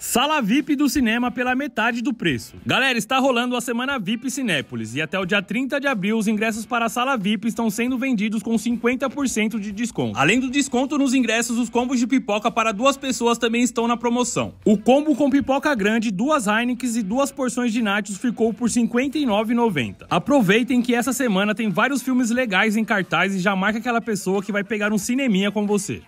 Sala VIP do cinema pela metade do preço. Galera, está rolando a semana VIP Cinépolis e até o dia 30 de abril os ingressos para a sala VIP estão sendo vendidos com 50% de desconto. Além do desconto nos ingressos, os combos de pipoca para duas pessoas também estão na promoção. O combo com pipoca grande, duas Heineken e duas porções de nachos ficou por R$ 59,90. Aproveitem que essa semana tem vários filmes legais em cartaz e já marca aquela pessoa que vai pegar um cineminha com você.